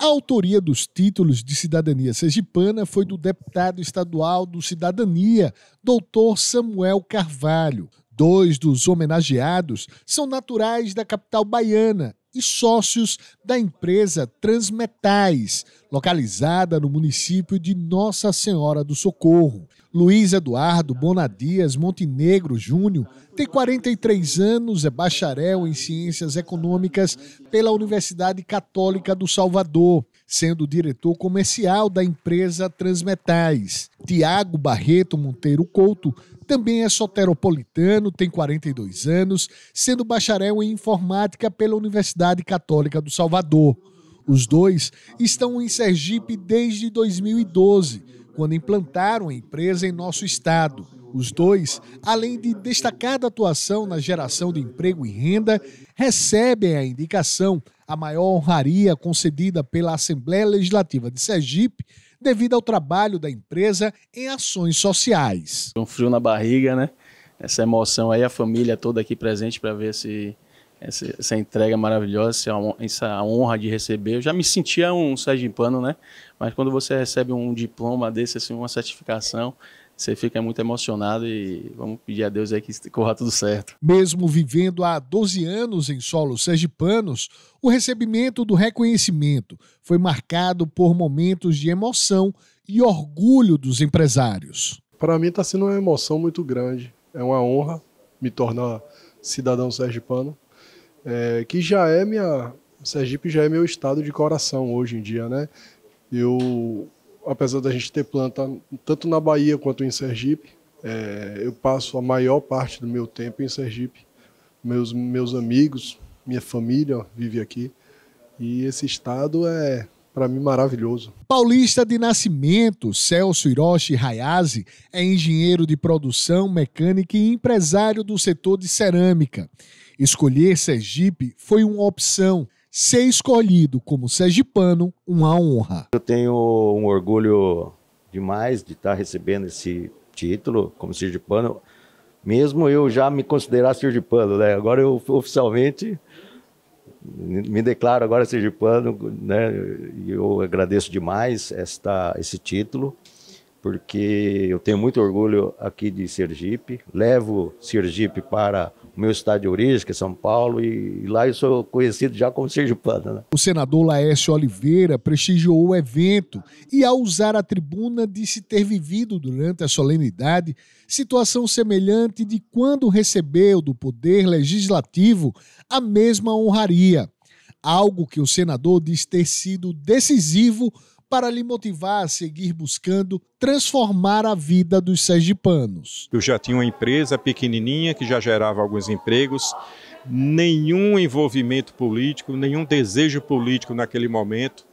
A autoria dos títulos de cidadania sergipana foi do deputado estadual do Cidadania, doutor Samuel Carvalho. Dois dos homenageados são naturais da capital baiana e sócios da empresa Transmetais, localizada no município de Nossa Senhora do Socorro. Luiz Eduardo Bonadias Montenegro Júnior tem 43 anos, é bacharel em Ciências Econômicas pela Universidade Católica do Salvador sendo diretor comercial da empresa Transmetais. Tiago Barreto Monteiro Couto também é soteropolitano, tem 42 anos, sendo bacharel em informática pela Universidade Católica do Salvador. Os dois estão em Sergipe desde 2012, quando implantaram a empresa em nosso estado. Os dois, além de destacada atuação na geração de emprego e renda, recebem a indicação, a maior honraria concedida pela Assembleia Legislativa de Sergipe, devido ao trabalho da empresa em ações sociais. Um frio na barriga, né? Essa emoção aí, a família toda aqui presente para ver se essa, essa, entrega maravilhosa, essa honra de receber. Eu já me sentia um sergipano, né? Mas quando você recebe um diploma desse, assim, uma certificação, você fica muito emocionado e vamos pedir a Deus aí que corra tudo certo. Mesmo vivendo há 12 anos em solo sergipanos, o recebimento do reconhecimento foi marcado por momentos de emoção e orgulho dos empresários. Para mim está sendo uma emoção muito grande, é uma honra me tornar cidadão sergipano, é, que já é minha... Sergipe já é meu estado de coração hoje em dia, né? Eu apesar da gente ter planta tanto na Bahia quanto em Sergipe, é, eu passo a maior parte do meu tempo em Sergipe. Meus, meus amigos, minha família vive aqui. E esse estado é, para mim, maravilhoso. Paulista de nascimento, Celso Hiroshi Hayase é engenheiro de produção, mecânica e empresário do setor de cerâmica. Escolher Sergipe foi uma opção ser escolhido como sergipano uma honra. Eu tenho um orgulho demais de estar recebendo esse título como sergipano, mesmo eu já me considerar sergipano, né? Agora eu oficialmente me declaro agora sergipano, né? E eu agradeço demais esta, esse título porque eu tenho muito orgulho aqui de Sergipe, levo Sergipe para o meu estado de origem, que é São Paulo, e lá eu sou conhecido já como sergipano. Né? O senador Laércio Oliveira prestigiou o evento e, ao usar a tribuna, disse ter vivido durante a solenidade situação semelhante de quando recebeu do Poder Legislativo a mesma honraria, algo que o senador diz ter sido decisivo para lhe motivar a seguir buscando transformar a vida dos sergipanos. Eu já tinha uma empresa pequenininha que já gerava alguns empregos, nenhum envolvimento político, nenhum desejo político naquele momento,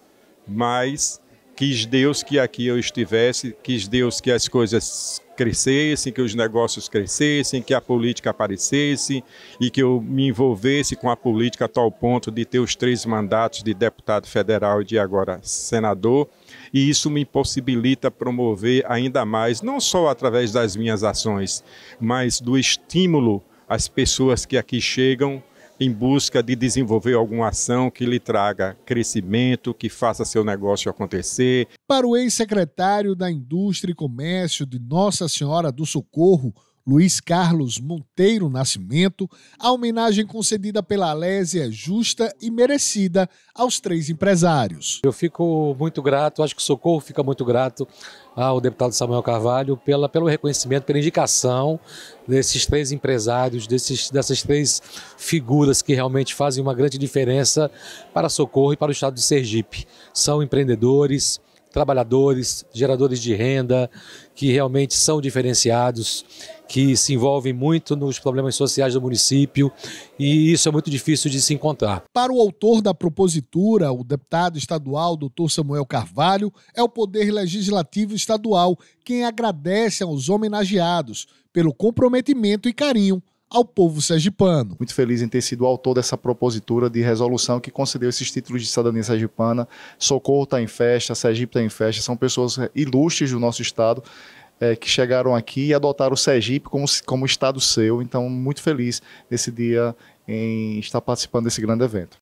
mas quis Deus que aqui eu estivesse, quis Deus que as coisas crescessem, que os negócios crescessem, que a política aparecesse e que eu me envolvesse com a política a tal ponto de ter os três mandatos de deputado federal e de agora senador. E isso me possibilita promover ainda mais, não só através das minhas ações, mas do estímulo às pessoas que aqui chegam em busca de desenvolver alguma ação que lhe traga crescimento, que faça seu negócio acontecer. Para o ex-secretário da Indústria e Comércio de Nossa Senhora do Socorro, Luiz Carlos Monteiro Nascimento, a homenagem concedida pela Alésia é justa e merecida aos três empresários. Eu fico muito grato, acho que o Socorro fica muito grato ao deputado Samuel Carvalho pela, pelo reconhecimento, pela indicação desses três empresários, desses, dessas três figuras que realmente fazem uma grande diferença para Socorro e para o estado de Sergipe. São empreendedores, trabalhadores, geradores de renda, que realmente são diferenciados, que se envolvem muito nos problemas sociais do município e isso é muito difícil de se encontrar. Para o autor da propositura, o deputado estadual Dr. Samuel Carvalho, é o Poder Legislativo Estadual quem agradece aos homenageados pelo comprometimento e carinho ao povo sergipano. Muito feliz em ter sido o autor dessa propositura de resolução que concedeu esses títulos de cidadania sergipana. Socorro está em festa, Sergipe está em festa, são pessoas eh, ilustres do nosso estado é, que chegaram aqui e adotaram o Sergipe como, como estado seu. Então, muito feliz nesse dia em estar participando desse grande evento.